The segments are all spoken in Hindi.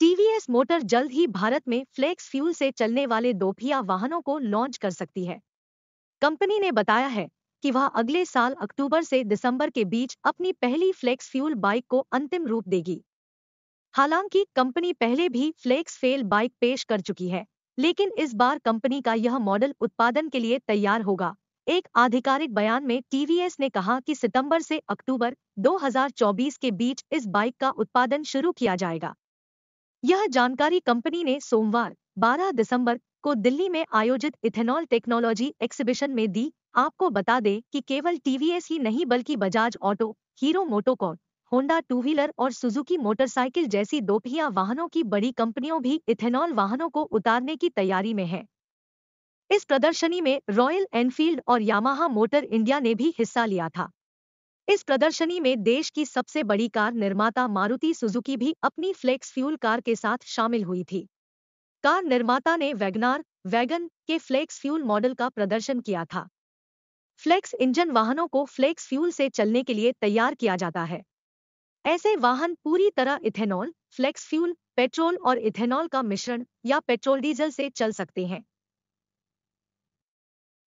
टीवीएस मोटर जल्द ही भारत में फ्लेक्स फ्यूल से चलने वाले दोपहिया वाहनों को लॉन्च कर सकती है कंपनी ने बताया है कि वह अगले साल अक्टूबर से दिसंबर के बीच अपनी पहली फ्लेक्स फ्यूल बाइक को अंतिम रूप देगी हालांकि कंपनी पहले भी फ्लेक्स फेल बाइक पेश कर चुकी है लेकिन इस बार कंपनी का यह मॉडल उत्पादन के लिए तैयार होगा एक आधिकारिक बयान में टीवीएस ने कहा कि सितंबर से अक्टूबर 2024 के बीच इस बाइक का उत्पादन शुरू किया जाएगा यह जानकारी कंपनी ने सोमवार 12 दिसंबर को दिल्ली में आयोजित इथेनॉल टेक्नोलॉजी एक्सीबिशन में दी आपको बता दें कि केवल टीवीएस ही नहीं बल्कि Bajaj auto Hero MotoCorp Honda two wheeler और सुजुकी मोटरसाइकिल जैसी दोपहिया वाहनों की बड़ी कंपनियों भी इथेनॉल वाहनों को उतारने की तैयारी में है इस प्रदर्शनी में रॉयल एनफील्ड और यामाहा मोटर इंडिया ने भी हिस्सा लिया था इस प्रदर्शनी में देश की सबसे बड़ी कार निर्माता मारुति सुजुकी भी अपनी फ्लेक्स फ्यूल कार के साथ शामिल हुई थी कार निर्माता ने वैगनार वैगन के फ्लेक्स फ्यूल मॉडल का प्रदर्शन किया था फ्लेक्स इंजन वाहनों को फ्लेक्स फ्यूल से चलने के लिए तैयार किया जाता है ऐसे वाहन पूरी तरह इथेनॉल फ्लेक्स फ्यूल पेट्रोल और इथेनॉल का मिश्रण या पेट्रोल डीजल से चल सकते हैं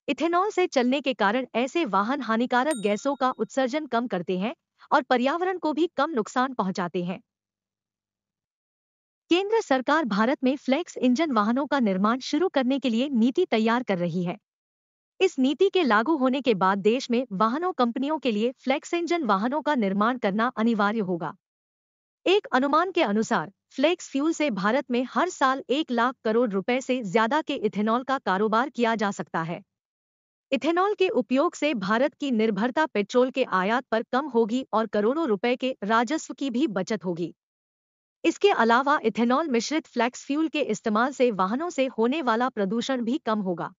इथेनॉल से चलने के कारण ऐसे वाहन हानिकारक गैसों का उत्सर्जन कम करते हैं और पर्यावरण को भी कम नुकसान पहुंचाते हैं केंद्र सरकार भारत में फ्लेक्स इंजन वाहनों का निर्माण शुरू करने के लिए नीति तैयार कर रही है इस नीति के लागू होने के बाद देश में वाहनों कंपनियों के लिए फ्लेक्स इंजन वाहनों का निर्माण करना अनिवार्य होगा एक अनुमान के अनुसार फ्लेक्स फ्यूल से भारत में हर साल एक लाख करोड़ रुपए से ज्यादा के इथेनॉल का कारोबार किया जा सकता है इथेनॉल के उपयोग से भारत की निर्भरता पेट्रोल के आयात पर कम होगी और करोड़ों रुपए के राजस्व की भी बचत होगी इसके अलावा इथेनॉल मिश्रित फ्लैक्स फ्यूल के इस्तेमाल से वाहनों से होने वाला प्रदूषण भी कम होगा